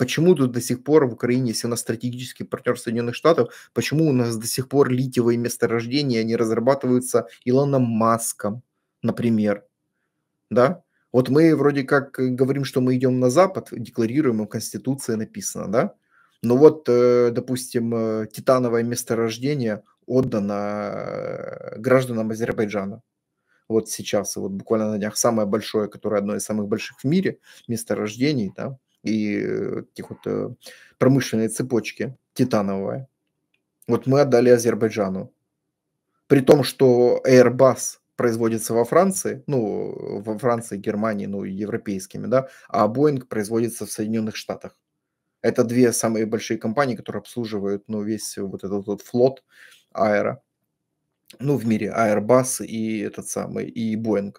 Почему тут до сих пор в Украине, если у нас стратегический партнер Соединенных Штатов, почему у нас до сих пор литиевые месторождения не разрабатываются Илоном Маском, например? Да? Вот мы вроде как э, говорим, что мы идем на Запад, декларируем, в Конституции написано, да? Но вот, э, допустим, э, титановое месторождение отдано гражданам Азербайджана вот сейчас, вот буквально на днях, самое большое, которое одно из самых больших в мире месторождений, да, и э, таких вот э, промышленные цепочки титановая. Вот мы отдали Азербайджану. При том, что Airbus производится во Франции, ну, во Франции, Германии, ну, европейскими, да, а Boeing производится в Соединенных Штатах. Это две самые большие компании, которые обслуживают, ну, весь вот этот вот флот аэро. Ну, в мире Airbus и этот самый, и Boeing.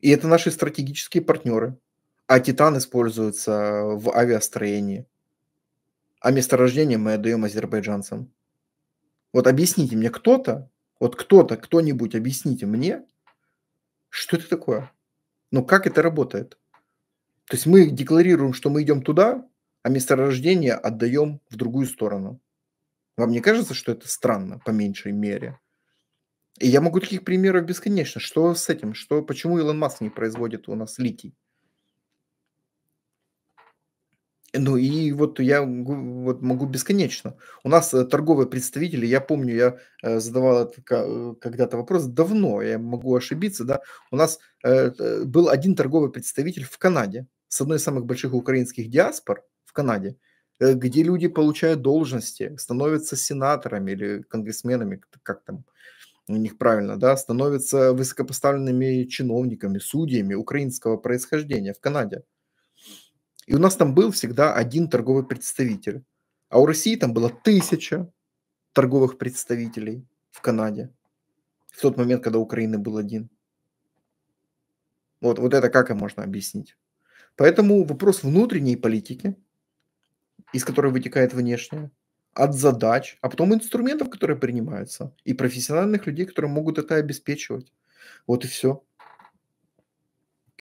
И это наши стратегические партнеры. А титан используется в авиастроении. А месторождение мы отдаем азербайджанцам. Вот объясните мне кто-то, вот кто-то, кто-нибудь объясните мне, что это такое? Ну, как это работает? То есть мы декларируем, что мы идем туда, а месторождение отдаем в другую сторону. Вам не кажется, что это странно, по меньшей мере? И я могу таких примеров бесконечно. Что с этим? Что, почему Илон Маск не производит у нас литий? Ну и вот я вот могу бесконечно. У нас э, торговые представители, я помню, я э, задавал э, когда-то вопрос давно, я могу ошибиться, да. У нас был один торговый представитель в Канаде, с одной из самых больших украинских диаспор в Канаде, где люди получают должности, становятся сенаторами или конгрессменами, как там у них правильно, да, становятся высокопоставленными чиновниками, судьями украинского происхождения в Канаде. И у нас там был всегда один торговый представитель. А у России там было тысяча торговых представителей в Канаде. В тот момент, когда Украины был один. Вот, вот это как и можно объяснить. Поэтому вопрос внутренней политики, из которой вытекает внешняя, от задач, а потом инструментов, которые принимаются, и профессиональных людей, которые могут это обеспечивать. Вот и все.